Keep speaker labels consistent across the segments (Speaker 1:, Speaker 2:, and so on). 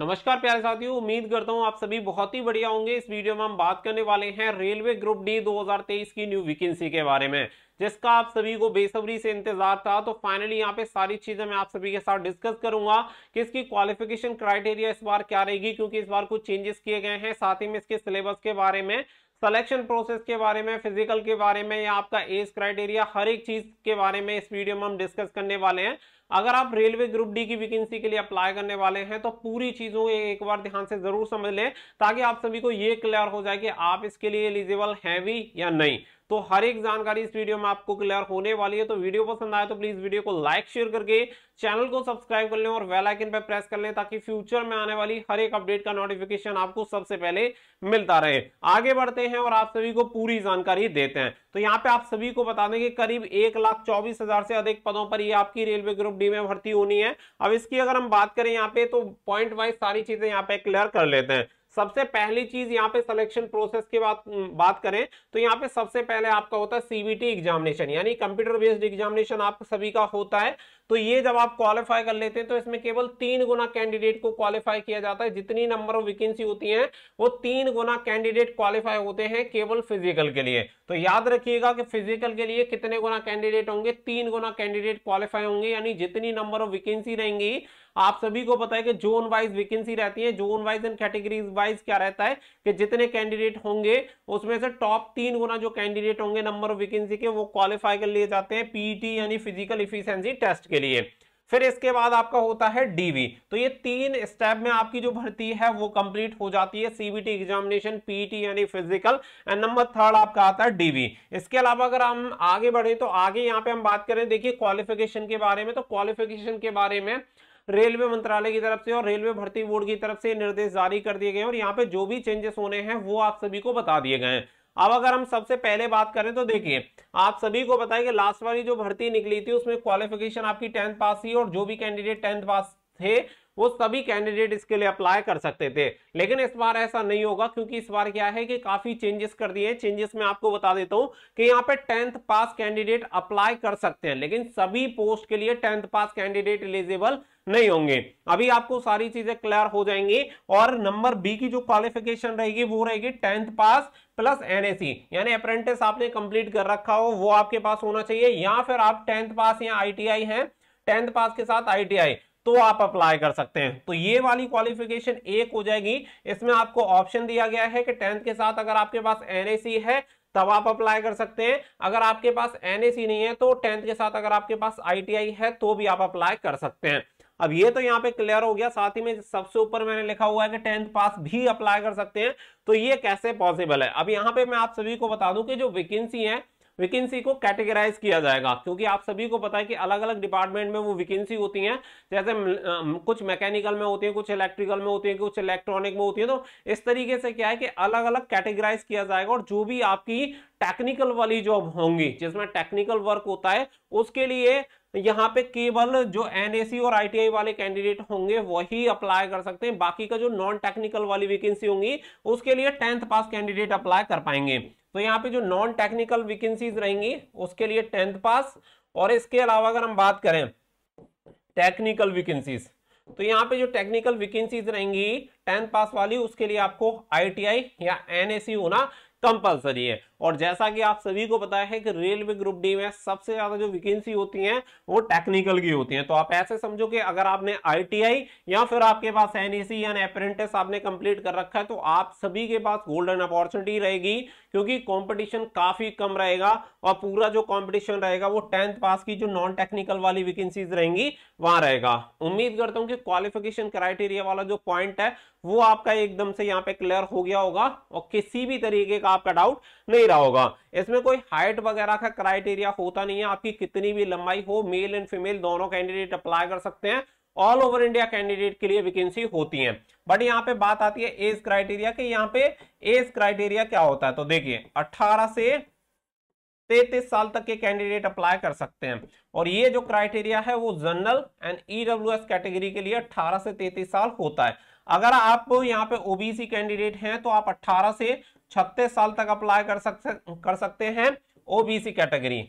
Speaker 1: नमस्कार प्यारे साथियों उम्मीद करता हूँ आप सभी बहुत ही बढ़िया होंगे इस वीडियो में हम बात करने वाले हैं रेलवे ग्रुप डी 2023 की न्यू वैकेंसी के बारे में जिसका आप सभी को बेसब्री से इंतजार था तो फाइनली यहाँ पे सारी चीजें मैं आप सभी के साथ डिस्कस करूंगा कि इसकी क्वालिफिकेशन क्राइटेरिया इस बार क्या रहेगी क्योंकि इस बार कुछ चेंजेस किए गए हैं साथ ही में इसके सिलेबस के बारे में सिलेक्शन प्रोसेस के बारे में फिजिकल के बारे में या आपका एज क्राइटेरिया हर एक चीज के बारे में इस वीडियो में हम डिस्कस करने वाले हैं अगर आप रेलवे ग्रुप डी की वैकेंसी के लिए अप्लाई करने वाले हैं तो पूरी चीजों एक बार ध्यान से जरूर समझ लें ताकि आप सभी को ये क्लियर हो जाए कि आप इसके लिए एलिजिबल हैं भी या नहीं तो हर एक जानकारी इस वीडियो में आपको क्लियर होने वाली है तो वीडियो पसंद आए तो प्लीज वीडियो को लाइक शेयर करके चैनल को सब्सक्राइब कर लें और वेल आइकन पर प्रेस कर लें ताकि फ्यूचर में आने वाली हर एक अपडेट का नोटिफिकेशन आपको सबसे पहले मिलता रहे आगे बढ़ते हैं और आप सभी को पूरी जानकारी देते हैं तो यहाँ पे आप सभी को बता दें कि करीब एक लाख चौबीस हजार से अधिक पदों पर ये आपकी रेलवे ग्रुप डी में भर्ती होनी है अब इसकी अगर हम बात करें यहाँ पे तो पॉइंट वाइज सारी चीजें यहाँ पे क्लियर कर लेते हैं सबसे पहली चीज यहाँ पे सिलेक्शन प्रोसेस की बात बात करें तो यहाँ पे सबसे पहले आपका होता है सीबीटी एग्जामिनेशन यानी कंप्यूटर बेस्ड एग्जामिनेशन आप सभी का होता है तो ये जब आप क्वालिफाई कर लेते हैं तो इसमें केवल तीन गुना कैंडिडेट को क्वालिफाई किया जाता है जितनी नंबर ऑफ वैकेंसी होती है वो तीन गुना कैंडिडेट क्वालिफाई होते हैं केवल फिजिकल के लिए तो याद रखिएगा कि फिजिकल के लिए कितने गुना कैंडिडेट होंगे तीन गुना कैंडिडेट क्वालिफाई होंगे यानी जितनी नंबर ऑफ वैकेंसी रहेंगी आप सभी को पता है कि जोन वाइज वैकेंसी रहती है zone wise and categories wise क्या रहता है कि जितने कैंडिडेट होंगे उसमें से टॉप तीन गुना जो कैंडिडेट होंगे नंबर ऑफ वैकेंसी के वो क्वालिफाई कर लिए जाते हैं पीटी e यानी फिजिकल इफिशियंसी टेस्ट के लिए फिर इसके बाद आपका होता है डीवी तो ये तीन स्टेप में आपकी जो भर्ती है वो कंप्लीट हो जाती है सीबीटी एग्जामिनेशन पीटी यानी फिजिकल एंड नंबर थर्ड आपका आता है डीवी इसके अलावा अगर हम आगे बढ़े तो आगे यहाँ पे हम बात करें देखिए क्वालिफिकेशन के बारे में तो क्वालिफिकेशन के बारे में रेलवे मंत्रालय की तरफ से और रेलवे भर्ती बोर्ड की तरफ से निर्देश जारी कर दिए गए और यहाँ पे जो भी चेंजेस होने हैं वो आप सभी को बता दिए गए हैं अब अगर हम सबसे पहले बात करें तो देखिए आप सभी को बताएं कि लास्ट वाली जो भर्ती निकली थी उसमें क्वालिफिकेशन आपकी टेंथ पास थी और जो भी कैंडिडेट टेंथ पास थे वो सभी कैंडिडेट इसके लिए अप्लाई कर सकते थे लेकिन इस बार ऐसा नहीं होगा क्योंकि इस बार क्या है कि काफी चेंजेस कर दिए हैं चेंजेस में आपको बता देता हूं कि यहाँ पे टेंथ पास कैंडिडेट अप्लाई कर सकते हैं लेकिन सभी पोस्ट के लिए टेंथ पास कैंडिडेट एलिजिबल नहीं होंगे अभी आपको सारी चीजें क्लियर हो जाएंगी और नंबर बी की जो क्वालिफिकेशन रहेगी वो रहेगी टेंथ पास प्लस एनएसी यानी अप्रेंटिस आपने कंप्लीट कर रखा हो वो आपके पास होना चाहिए या फिर आप टेंथ पास या आईटीआई हैं टेंथ पास के साथ आईटीआई तो आप अप्लाई कर सकते हैं तो ये वाली क्वालिफिकेशन एक हो जाएगी इसमें आपको ऑप्शन दिया गया है कि टेंथ के साथ अगर आपके पास एनएसी है तब आप अप्लाई कर सकते हैं अगर आपके पास एनएसी नहीं है तो टेंथ के साथ अगर आपके पास आईटीआई है तो भी आप अप्लाई कर सकते हैं अब ये तो यहाँ पे क्लियर हो गया साथ ही में सबसे ऊपर मैंने लिखा हुआ है कि टेंथ पास भी अप्लाई कर सकते हैं तो ये कैसे पॉसिबल है अब यहाँ पे मैं आप सभी को बता दूं कि जो वैकेंसी है वैकेंसी को कैटेगराइज किया जाएगा क्योंकि आप सभी को पता है कि अलग अलग डिपार्टमेंट में वो वैकेंसी होती हैं जैसे कुछ मैकेनिकल में होती है कुछ इलेक्ट्रिकल में होती है कुछ इलेक्ट्रॉनिक में होती है तो इस तरीके से क्या है कि अलग अलग कैटेगराइज किया जाएगा और जो भी आपकी टेक्निकल वाली जॉब होंगी जिसमें टेक्निकल वर्क होता है उसके लिए तो यहाँ पे केवल जो एनएसी और आईटीआई वाले कैंडिडेट होंगे वही अप्लाई कर सकते हैं बाकी का जो नॉन टेक्निकल वाली वैकेंसी होंगी उसके लिए टेंथ पास कैंडिडेट अप्लाई कर पाएंगे तो यहाँ पे जो नॉन टेक्निकल वैकेंसीज रहेंगी उसके लिए टेंथ पास और इसके अलावा अगर हम बात करें टेक्निकल वैकेंसीज तो यहाँ पे जो टेक्निकल वैकेंसीज रहेंगी टेंथ पास वाली उसके लिए आपको आई या एन होना कंपलसरी है और जैसा कि आप सभी को पता है कि रेलवे ग्रुप डी में सबसे ज्यादा जो वैकेंसी होती हैं वो टेक्निकल की होती हैं तो आप ऐसे समझो कि अगर आपने आईटीआई या फिर आपके पास एनईसी e या अप्रेंटिस आपने कंप्लीट कर रखा है तो आप सभी के पास गोल्डन अपॉर्चुनिटी रहेगी क्योंकि कंपटीशन काफी कम रहेगा और पूरा जो कॉम्पिटिशन रहेगा वो टेंथ पास की जो नॉन टेक्निकल वाली वैकेंसीज रहेंगी वहां रहेगा उम्मीद करता हूँ कि क्वालिफिकेशन क्राइटेरिया वाला जो पॉइंट है वो आपका एकदम से यहाँ पे क्लियर हो गया होगा और किसी भी तरीके का आपका डाउट नहीं रहा होगा इसमें कोई हाइट वगैरह का क्राइटेरिया होता नहीं है आपकी कितनी भी लंबाई हो मेल एंड फीमेल दोनों कैंडिडेट अप्लाई कर सकते हैं ऑल ओवर इंडिया कैंडिडेट के लिए वैकेंसी होती है बट यहाँ पे बात आती है एज क्राइटेरिया की यहाँ पे एज क्राइटेरिया क्या होता है तो देखिए अट्ठारह से तैतीस साल तक के कैंडिडेट अप्लाई कर सकते हैं और ये जो क्राइटेरिया है वो जनरल एंड ईडब्ल्यूएस कैटेगरी के लिए 18 से 33 साल होता है अगर आप यहाँ पे ओबीसी कैंडिडेट हैं तो आप 18 से छत्तीस साल तक अप्लाई कर सकते कर सकते हैं ओबीसी कैटेगरी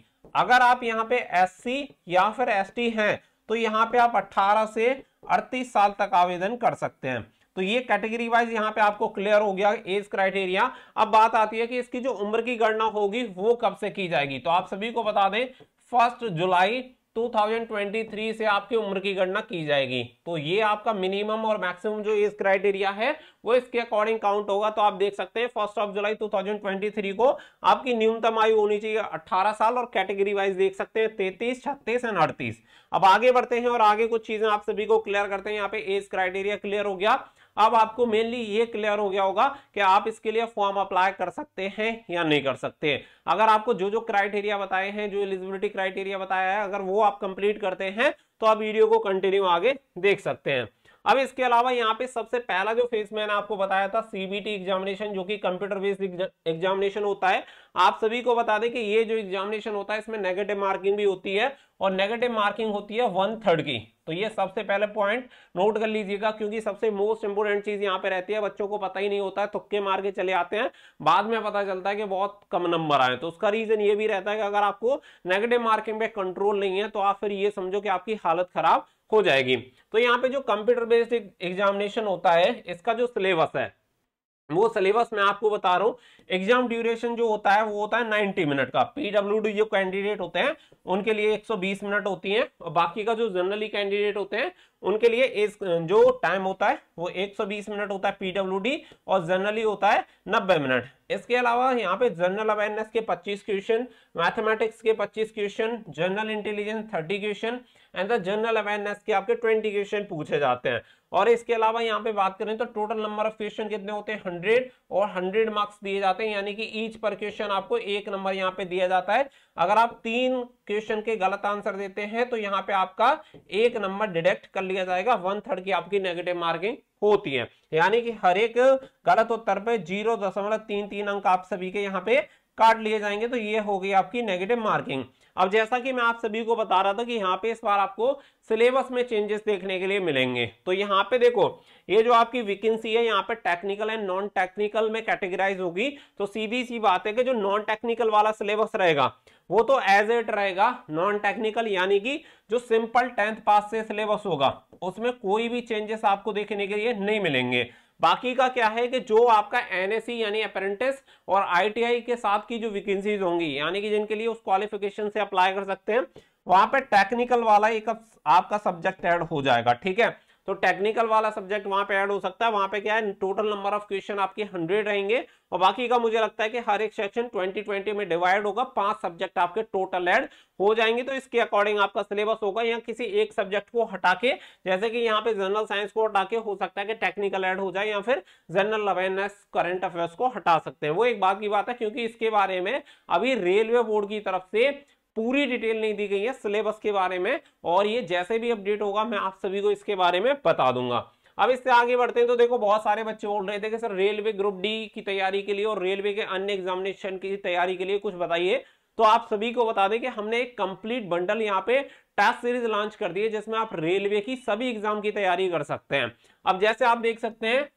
Speaker 1: अगर आप यहाँ पे एससी या फिर एसटी हैं तो यहाँ पे आप 18 से 38 साल तक आवेदन कर सकते हैं तो ये कैटेगरी वाइज यहाँ पे आपको क्लियर हो गया एज क्राइटेरिया अब बात आती है कि इसकी जो उम्र की गणना होगी वो कब से की जाएगी तो आप सभी को बता दें फर्स्ट जुलाई 2023 से आपकी उम्र की गणना की जाएगी तो ये आपका मिनिमम और मैक्सिमम जो एज क्राइटेरिया है वो इसके अकॉर्डिंग काउंट होगा तो आप देख सकते हैं फर्स्ट ऑफ जुलाई 2023 को आपकी न्यूनतम आयु होनी चाहिए 18 साल और कैटेगरी वाइज देख सकते हैं 33, 36 एंड अड़तीस अब आगे बढ़ते हैं और आगे कुछ चीजें आप सभी को क्लियर करते हैं यहाँ पे एज क्राइटेरिया क्लियर हो गया अब आपको मेनली ये क्लियर हो गया होगा कि आप इसके लिए फॉर्म अप्लाई कर सकते हैं या नहीं कर सकते अगर आपको जो जो क्राइटेरिया बताए हैं जो एलिजिबिलिटी क्राइटेरिया बताया है अगर वो आप कंप्लीट करते हैं तो आप वीडियो को कंटिन्यू आगे देख सकते हैं अब इसके अलावा यहाँ पे सबसे पहला जो फेज मैंने आपको बताया था सीबीटी एग्जामिनेशन जो कि कंप्यूटर बेस्ड एग्जामिनेशन होता है आप सभी को बता दें कि ये जो एग्जामिनेशन होता है इसमें नेगेटिव मार्किंग भी होती है और नेगेटिव मार्किंग होती है वन थर्ड की तो ये सबसे पहले पॉइंट नोट कर लीजिएगा क्योंकि सबसे मोस्ट इंपोर्टेंट चीज यहाँ पे रहती है बच्चों को पता ही नहीं होता है तुक्के मार के चले आते हैं बाद में पता चलता है कि बहुत कम नंबर आए तो उसका रीजन ये भी रहता है कि अगर आपको नेगेटिव मार्किंग पे कंट्रोल नहीं है तो आप फिर ये समझो कि आपकी हालत खराब हो जाएगी तो यहाँ पे जो कंप्यूटर बेस्ड एग्जामिनेशन होता है इसका जो सिलेबस है वो सिलेबस मैं आपको बता रहा हूँ एग्जाम ड्यूरेशन जो होता है वो होता है 90 मिनट का पीडब्ल्यू जो कैंडिडेट होते हैं उनके लिए 120 मिनट होती है और बाकी का जो जनरली कैंडिडेट होते हैं उनके लिए एक जो टाइम होता है वो 120 मिनट होता है पीडब्ल्यू और जनरली होता है 90 मिनट इसके अलावा यहाँ पे जनरल अवेयरनेस के 25 क्वेश्चन मैथमेटिक्स के 25 question general intelligence 30 question and the general awareness के आपके 20 क्वेश्चन पूछे जाते हैं और इसके अलावा यहाँ पे बात करें तो टोटल नंबर ऑफ क्वेश्चन कितने होते हैं हंड्रेड और हंड्रेड मार्क्स दिए जाते हैं यानी कि ईच पर क्वेश्चन आपको एक नंबर यहाँ पे दिया जाता है अगर आप तीन क्वेश्चन के गलत आंसर देते हैं तो यहाँ पे आपका एक नंबर डिडक्ट कर लिया जाएगा वन थर्ड की आपकी नेगेटिव मार्किंग होती है यानी कि हर एक गलत उत्तर पे जीरो दशमलव तीन तीन अंक आप सभी के यहाँ पे काट लिए जाएंगे तो ये होगी आपकी नेगेटिव मार्किंग अब जैसा कि मैं आप सभी को बता रहा था कि यहाँ पे इस बार आपको सिलेबस में चेंजेस देखने के लिए मिलेंगे तो यहाँ पे देखो ये जो आपकी वैकेंसी है यहाँ पे टेक्निकल एंड नॉन टेक्निकल में कैटेगराइज होगी तो सीधी सी बात है कि जो नॉन टेक्निकल वाला सिलेबस रहेगा वो तो एज एट रहेगा नॉन टेक्निकल यानी कि जो सिंपल टेंथ पास से सिलेबस होगा उसमें कोई भी चेंजेस आपको देखने के लिए नहीं मिलेंगे बाकी का क्या है कि जो आपका एनएससी यानी अप्रेंटिस और आईटीआई के साथ की जो वैकेंसीज होंगी यानी कि जिनके लिए उस क्वालिफिकेशन से अप्लाई कर सकते हैं वहां पे टेक्निकल वाला एक आपका सब्जेक्ट एड हो जाएगा ठीक है तो टेक्निकल वाला सब्जेक्ट वहां पे ऐड हो सकता है वहां पे क्या है टोटल नंबर ऑफ क्वेश्चन आपके हंड्रेड रहेंगे और बाकी का मुझे लगता है कि हर एक सेक्शन ट्वेंटी ट्वेंटी में डिवाइड होगा पांच सब्जेक्ट आपके टोटल ऐड हो जाएंगे तो इसके अकॉर्डिंग आपका सिलेबस होगा या किसी एक सब्जेक्ट को हटा के जैसे कि यहाँ पे जनरल साइंस को हटा के हो सकता है कि टेक्निकल ऐड हो जाए या फिर जनरल अवेयरनेस करंट अफेयर्स को हटा सकते हैं वो एक बात की बात है क्योंकि इसके बारे में अभी रेलवे बोर्ड की तरफ से पूरी डिटेल नहीं दी गई है सिलेबस के बारे में और ये जैसे भी अपडेट होगा मैं आप सभी को इसके बारे में बता दूंगा अब इससे आगे बढ़ते हैं तो देखो बहुत सारे बच्चे बोल रहे थे कि सर रेलवे ग्रुप डी की तैयारी के लिए और रेलवे के अन्य एग्जामिनेशन की तैयारी के लिए कुछ बताइए तो आप सभी को बता दें कि हमने एक कंप्लीट बंडल यहाँ पे टेस्ट सीरीज लॉन्च कर दी है जिसमें आप रेलवे की सभी एग्जाम की तैयारी कर सकते हैं अब जैसे आप देख सकते हैं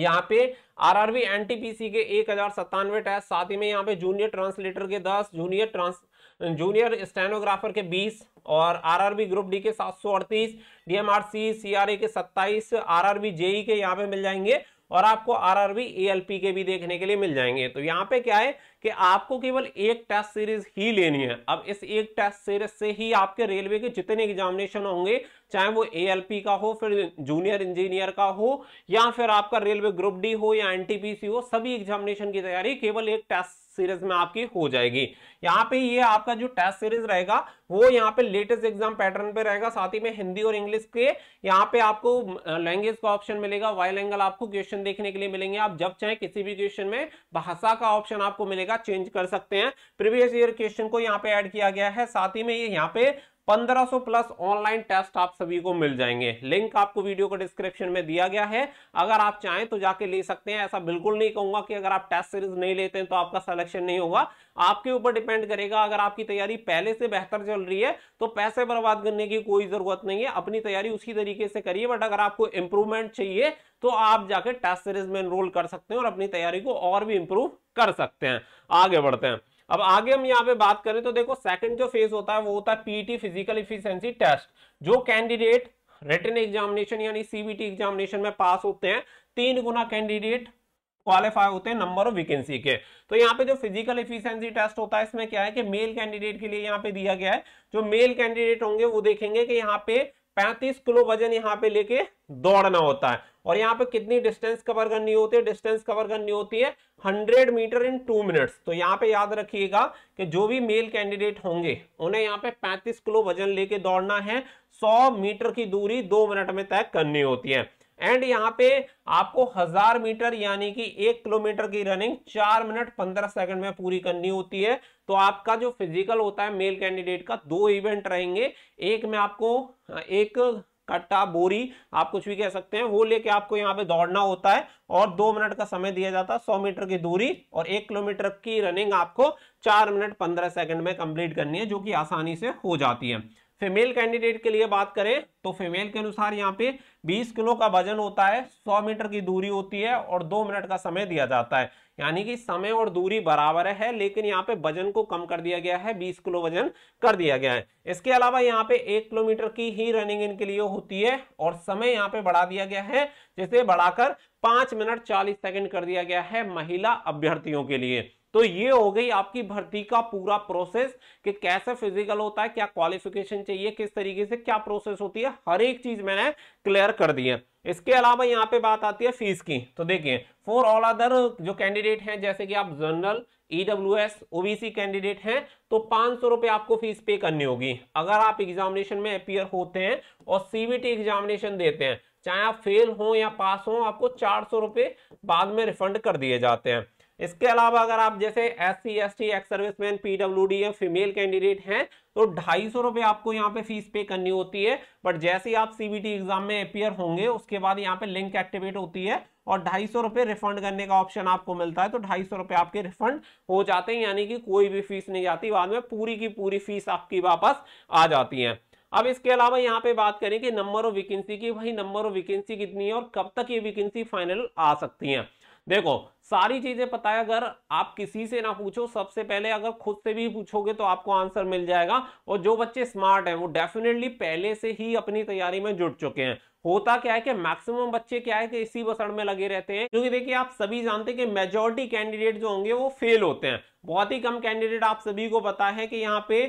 Speaker 1: यहाँ पे आरआरबी एनटीपीसी के एक हजार सत्तानवे टेस्ट साथ ही में यहाँ पे जूनियर ट्रांसलेटर के दस जूनियर ट्रांस जूनियर स्टेनोग्राफर के 20 और आरआरबी ग्रुप डी के 738 डीएमआरसी सीआरए के 27 आरआरबी जेई के यहाँ पे मिल जाएंगे और आपको आरआरबी एएलपी के भी देखने के लिए मिल जाएंगे तो यहाँ पे क्या है कि आपको केवल एक टेस्ट सीरीज ही लेनी है अब इस एक टेस्ट सीरीज से ही आपके रेलवे के जितने एग्जामिनेशन होंगे चाहे वो ए का हो फिर जूनियर इंजीनियर का हो या फिर आपका रेलवे ग्रुप डी हो या एन हो सभी एग्जामिनेशन की तैयारी केवल एक टेस्ट सीरीज में आपकी हो जाएगी यहाँ पे ये आपका जो टेस्ट सीरीज रहेगा वो यहाँ पे लेटेस्ट एग्जाम पैटर्न पे रहेगा साथ ही में हिंदी और इंग्लिश के यहाँ पे आपको लैंग्वेज का ऑप्शन मिलेगा वाइल एंगल आपको क्वेश्चन देखने के लिए मिलेंगे आप जब चाहे किसी भी क्वेश्चन में भाषा का ऑप्शन आपको मिलेगा चेंज कर सकते हैं प्रीवियस ईयर क्वेश्चन को यहाँ पे ऐड किया गया है साथ ही में ये यहाँ पे 1500 प्लस ऑनलाइन टेस्ट आप सभी को मिल जाएंगे लिंक आपको वीडियो को डिस्क्रिप्शन में दिया गया है अगर आप चाहें तो जाके ले सकते हैं ऐसा बिल्कुल नहीं कहूंगा कि अगर आप टेस्ट सीरीज नहीं लेते हैं तो आपका सिलेक्शन नहीं होगा आपके ऊपर डिपेंड करेगा अगर आपकी तैयारी पहले से बेहतर चल रही है तो पैसे बर्बाद करने की कोई जरूरत नहीं है अपनी तैयारी उसी तरीके से करिए बट अगर आपको इंप्रूवमेंट चाहिए तो आप जाके टेस्ट सीरीज में एनरोल कर सकते हैं और अपनी तैयारी को और भी इंप्रूव कर सकते हैं आगे बढ़ते हैं अब आगे हम यहाँ पे बात करें तो देखो सेकंड जो फेज होता है वो होता है पीटी फिजिकल इफिशियंसी टेस्ट जो कैंडिडेट रिटर्न एग्जामिनेशन यानी सीबीटी एग्जामिनेशन में पास होते हैं तीन गुना कैंडिडेट क्वालिफाई होते हैं नंबर ऑफ वैकेंसी के तो यहाँ पे जो फिजिकल इफिशियंसी टेस्ट होता है इसमें क्या है कि मेल कैंडिडेट के लिए यहाँ पे दिया गया है जो मेल कैंडिडेट होंगे वो देखेंगे कि यहाँ पे पैंतीस किलो वजन यहाँ पे लेके दौड़ना होता है और यहाँ पे कितनी डिस्टेंस कवर करनी होती है डिस्टेंस कवर करनी होती है 100 मीटर इन टू मिनट्स तो यहाँ पे याद रखिएगा कि जो भी मेल कैंडिडेट होंगे उन्हें यहाँ पे 35 किलो वजन लेके दौड़ना है 100 मीटर की दूरी दो मिनट में तय करनी होती है एंड यहाँ पे आपको हजार मीटर यानी कि एक किलोमीटर की रनिंग चार मिनट पंद्रह सेकंड में पूरी करनी होती है तो आपका जो फिजिकल होता है मेल कैंडिडेट का दो इवेंट रहेंगे एक में आपको एक कट्टा बोरी आप कुछ भी कह सकते हैं वो लेके आपको यहाँ पे दौड़ना होता है और दो मिनट का समय दिया जाता है सौ मीटर की दूरी और एक किलोमीटर की रनिंग आपको चार मिनट पंद्रह सेकंड में कंप्लीट करनी है जो कि आसानी से हो जाती है फीमेल कैंडिडेट के लिए बात करें तो फीमेल के अनुसार यहाँ पे बीस किलो का वजन होता है सौ मीटर की दूरी होती है और दो मिनट का समय दिया जाता है यानी कि समय और दूरी बराबर है लेकिन यहाँ पे वजन को कम कर दिया गया है बीस किलो वजन कर दिया गया है इसके अलावा यहाँ पे एक किलोमीटर की ही रनिंग इनके लिए होती है और समय यहाँ पे बढ़ा दिया गया है जिसे बढ़ाकर पांच मिनट चालीस सेकेंड कर दिया गया है महिला अभ्यर्थियों के लिए तो ये हो गई आपकी भर्ती का पूरा प्रोसेस कि कैसे फिजिकल होता है क्या क्वालिफिकेशन चाहिए किस तरीके से क्या प्रोसेस होती है हर एक चीज मैंने क्लियर कर दी है इसके अलावा यहाँ पे बात आती है फीस की तो देखिए फॉर ऑल अदर जो कैंडिडेट हैं जैसे कि आप general EW S OBC candidate हैं तो पांच सौ रुपए आपको फीस पे करनी होगी अगर आप एग्जामिनेशन में अपियर होते हैं और सीबीटी एग्जामिनेशन देते हैं चाहे आप फेल हो या पास हो आपको चार सौ रुपए बाद में रिफंड कर दिए जाते हैं इसके अलावा अगर आप जैसे S C S T ex serviceman D M female candidate हैं तो ढाई सौ रुपये आपको यहाँ पे फीस पे करनी होती है बट जैसे ही आप सीबीटी एग्जाम में अपियर होंगे उसके बाद यहाँ पे लिंक एक्टिवेट होती है और ढाई सौ रुपये रिफंड करने का ऑप्शन आपको मिलता है तो ढाई सौ रुपये आपके रिफंड हो जाते हैं यानी कि कोई भी फीस नहीं जाती बाद में पूरी की पूरी फीस आपकी वापस आ जाती है अब इसके अलावा यहाँ पे बात करें कि नंबर ऑफ वैकेंसी की भाई नंबर ऑफ वैकेंसी कितनी है और कब तक ये वैकेंसी फाइनल आ सकती है देखो सारी चीजें पता है अगर आप किसी से ना पूछो सबसे पहले अगर खुद से भी पूछोगे तो आपको आंसर मिल जाएगा और जो बच्चे स्मार्ट हैं वो डेफिनेटली पहले से ही अपनी तैयारी में जुट चुके हैं होता क्या है कि मैक्सिमम बच्चे क्या है कि इसी बसड़ में लगे रहते हैं क्योंकि देखिए आप सभी जानते हैं कि मेजोरिटी कैंडिडेट जो होंगे वो फेल होते हैं बहुत ही कम कैंडिडेट आप सभी को पता है कि यहाँ पे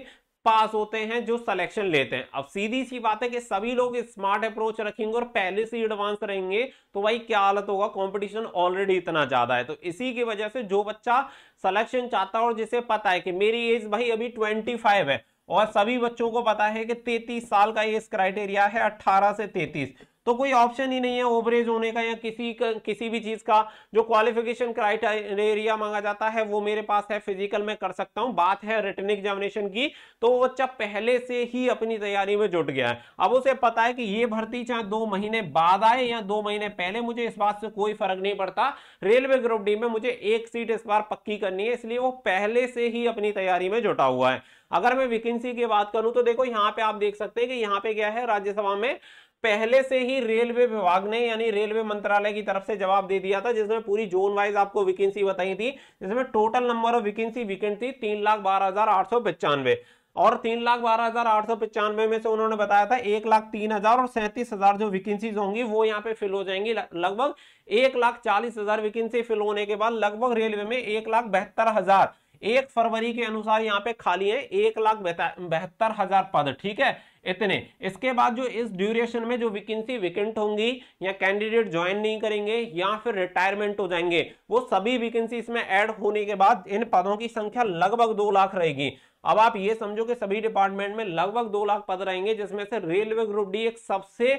Speaker 1: पास होते हैं जो सिलेक्शन लेते हैं अब सीधी सी बात है कि सभी लोग स्मार्ट अप्रोच रखेंगे और पहले से एडवांस रहेंगे तो भाई क्या हालत होगा कंपटीशन ऑलरेडी इतना ज्यादा है तो इसी की वजह से जो बच्चा सिलेक्शन चाहता है और जिसे पता है कि मेरी एज भाई अभी ट्वेंटी है और सभी बच्चों को पता है कि तैतीस साल का एज क्राइटेरिया है अट्ठारह से तैतीस तो कोई ऑप्शन ही नहीं है ओवरेज होने का या किसी का, किसी भी चीज का जो क्वालिफिकेशन क्राइटेरिया मांगा जाता है वो मेरे पास है फिजिकल मैं कर सकता हूं बात है रिटर्न एग्जामिनेशन की तो वो बच्चा पहले से ही अपनी तैयारी में जुट गया है अब उसे पता है कि ये भर्ती चाहे दो महीने बाद आए या दो महीने पहले मुझे इस बात से कोई फर्क नहीं पड़ता रेलवे ग्रुप डी में मुझे एक सीट इस बार पक्की करनी है इसलिए वो पहले से ही अपनी तैयारी में जुटा हुआ है अगर मैं वैकेंसी की बात करूं तो देखो यहाँ पे आप देख सकते हैं कि यहाँ पे क्या है राज्यसभा में पहले से ही रेलवे विभाग ने यानी रेलवे मंत्रालय की तरफ से जवाब दे दिया था जिसमें पूरी जोन वाइज आपको वैकेंसी बताई थी जिसमें total number of vacancy weekend थी तीन लाख बारह हजार आठ सौ पचानवे और तीन लाख बारह हजार आठ सौ पचानवे में से उन्होंने बताया था एक लाख तीन हजार और सैंतीस हजार जो वैकेंसीज होंगी वो यहाँ पे फिल हो जाएंगी लगभग एक लाख चालीस हजार वैकेंसी फिल होने के बाद लगभग रेलवे में एक लाख बहत्तर हजार एक फरवरी के अनुसार यहाँ पे खाली है एक लाख बहत्तर हजार पद ठीक है इतने इसके बाद जो इस ड्यूरेशन में जो वैकेंसी वेकेंट होंगी या कैंडिडेट ज्वाइन नहीं करेंगे या फिर रिटायरमेंट हो जाएंगे वो सभी वैकेंसी इसमें ऐड होने के बाद इन पदों की संख्या लगभग दो लाख रहेगी अब आप ये समझो कि सभी डिपार्टमेंट में लगभग दो लाख पद रहेंगे जिसमें से रेलवे ग्रुप डी एक सबसे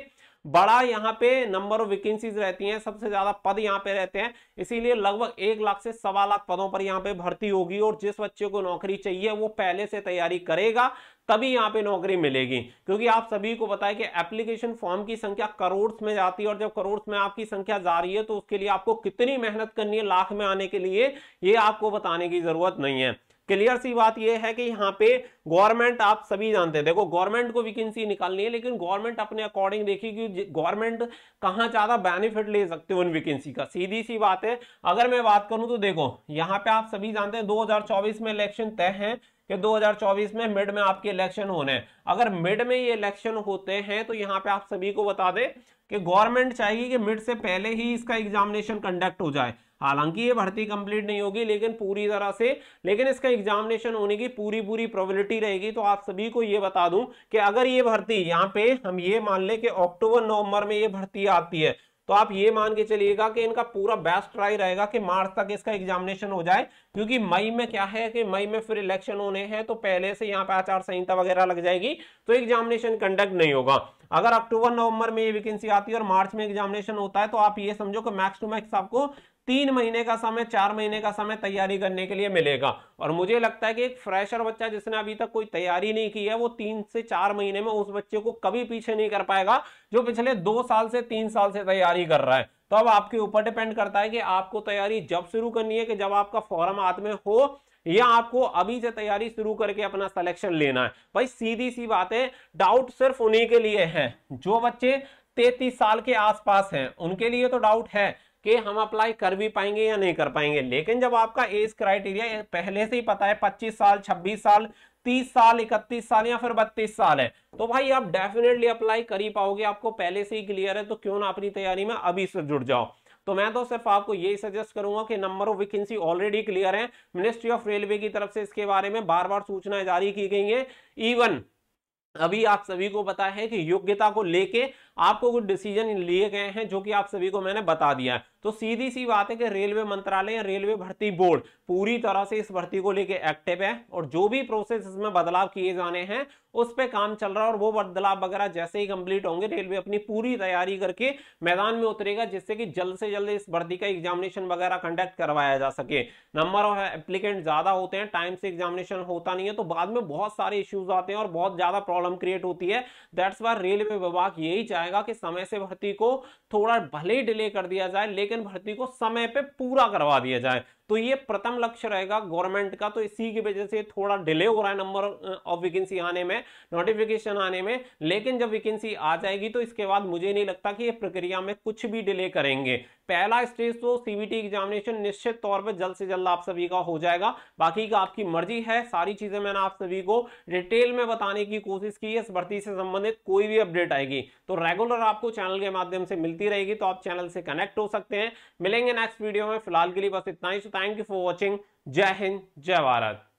Speaker 1: बड़ा यहाँ पे नंबर ऑफ वैकेंसीज रहती हैं सबसे ज्यादा पद यहाँ पे रहते हैं इसीलिए लगभग एक लाख से सवा लाख पदों पर यहाँ पे भर्ती होगी और जिस बच्चे को नौकरी चाहिए वो पहले से तैयारी करेगा तभी यहाँ पे नौकरी मिलेगी क्योंकि आप सभी को बताएं कि एप्लीकेशन फॉर्म की संख्या करोड़ में जाती है और जब करोड़ में आपकी संख्या जा रही है तो उसके लिए आपको कितनी मेहनत करनी है लाख में आने के लिए ये आपको बताने की जरूरत नहीं है क्लियर सी बात यह है कि यहाँ पे गवर्नमेंट आप सभी जानते हैं देखो गवर्नमेंट को वैकेंसी निकालनी है लेकिन गवर्नमेंट अपने अकॉर्डिंग देखिए कि गवर्नमेंट कहाँ ज्यादा बेनिफिट ले सकते हो उन वैकेंसी का सीधी सी बात है अगर मैं बात करूं तो देखो यहाँ पे आप सभी जानते हैं 2024 में इलेक्शन तय है कि 2024 में मिड में आपके इलेक्शन होने अगर मिड में ये इलेक्शन होते हैं तो यहाँ पे आप सभी को बता दे कि गवर्नमेंट चाहेगी कि मिड से पहले ही इसका एग्जामिनेशन कंडक्ट हो जाए हालांकि ये भर्ती कंप्लीट नहीं होगी लेकिन पूरी तरह से लेकिन इसका एग्जामिनेशन होने की पूरी पूरी प्रोबेबिलिटी रहेगी तो आप सभी को ये बता दूं कि अगर ये भर्ती यहाँ पे हम ये मान लें कि अक्टूबर नवंबर में ये भर्ती आती है तो आप ये मान के चलिएगा कि इनका पूरा बेस्ट ट्राई रहेगा कि मार्च तक इसका एग्जामिनेशन हो जाए क्योंकि मई में क्या है कि मई में फिर इलेक्शन होने हैं तो पहले से यहाँ पे आचार संहिता वगैरह लग जाएगी तो एग्जामिनेशन कंडक्ट नहीं होगा अगर अक्टूबर नवंबर में ये वैकेंसी आती है और मार्च में एग्जामिनेशन होता है तो आप ये समझो कि मैक्स टू मैक्स आपको तीन महीने का समय चार महीने का समय तैयारी करने के लिए मिलेगा और मुझे लगता है कि एक फ्रेशर बच्चा जिसने अभी तक कोई तैयारी नहीं की है वो तीन से चार महीने में उस बच्चे को कभी पीछे नहीं कर पाएगा जो पिछले दो साल से तीन साल से तैयारी कर रहा है तो अब आपके ऊपर डिपेंड करता है कि आपको तैयारी जब शुरू करनी है कि जब आपका फॉर्म हाथ में हो या आपको अभी से तैयारी शुरू करके अपना सिलेक्शन लेना है भाई सीधी सी बात है डाउट सिर्फ उन्हीं के लिए है जो बच्चे तैतीस साल के आसपास हैं उनके लिए तो डाउट है कि हम अप्लाई कर भी पाएंगे या नहीं कर पाएंगे लेकिन जब आपका एज क्राइटेरिया पहले से ही पता है पच्चीस साल छब्बीस साल तीस साल इकतीस साल या फिर बत्तीस साल है तो भाई आप डेफिनेटली अप्लाई कर ही पाओगे आपको पहले से ही क्लियर है तो क्यों ना अपनी तैयारी में अभी से जुड़ जाओ तो मैं तो सिर्फ आपको यही सजेस्ट करूंगा कि number of vacancy already clear है मिनिस्ट्री ऑफ रेलवे की तरफ से इसके बारे में बार बार सूचनाएं जारी की गई हैं इवन अभी आप सभी को पता है कि योग्यता को लेके आपको कुछ डिसीजन लिए गए हैं जो कि आप सभी को मैंने बता दिया है तो सीधी सी बात है कि रेलवे मंत्रालय या रेलवे भर्ती बोर्ड पूरी तरह से इस भर्ती को लेके एक्टिव है और जो भी प्रोसेस इसमें बदलाव किए जाने हैं उस पर काम चल रहा है और वो बदलाव वगैरह जैसे ही कंप्लीट होंगे रेलवे अपनी पूरी तैयारी करके मैदान में उतरेगा जिससे कि जल्द से जल्द इस भर्ती का एग्जामिनेशन वगैरह कंडक्ट करवाया जा सके नंबर ऑफ एप्लीकेंट ज्यादा होते हैं टाइम से एग्जामिनेशन होता नहीं है तो बाद में बहुत सारे इश्यूज आते हैं और बहुत ज्यादा प्रॉब्लम क्रिएट होती है दैट्स वार रेलवे विभाग यही चाहे जाएगा कि समय से भर्ती को थोड़ा भले ही डिले कर दिया जाए लेकिन भर्ती को समय पे पूरा करवा दिया जाए तो ये प्रथम लक्ष्य रहेगा गवर्नमेंट का तो इसी की वजह से थोड़ा डिले हो रहा है नंबर ऑफ वैकेंसी आने में नोटिफिकेशन आने में लेकिन जब वैकेंसी आ जाएगी तो इसके बाद मुझे नहीं लगता कि ये प्रक्रिया में कुछ भी डिले करेंगे पहला स्टेज तो सीबीटी एग्जामिनेशन निश्चित तौर पर जल्द से जल्द आप सभी का हो जाएगा बाकी का आपकी मर्जी है सारी चीजें मैंने आप सभी को डिटेल में बताने की कोशिश की है इस भर्ती से संबंधित कोई भी अपडेट आएगी तो रेगुलर आपको चैनल के माध्यम से मिलती रहेगी तो आप चैनल से कनेक्ट हो सकते हैं मिलेंगे नेक्स्ट वीडियो में फिलहाल के लिए बस इतना ही थैंक यू फॉर वॉचिंग जय हिंद जय भारत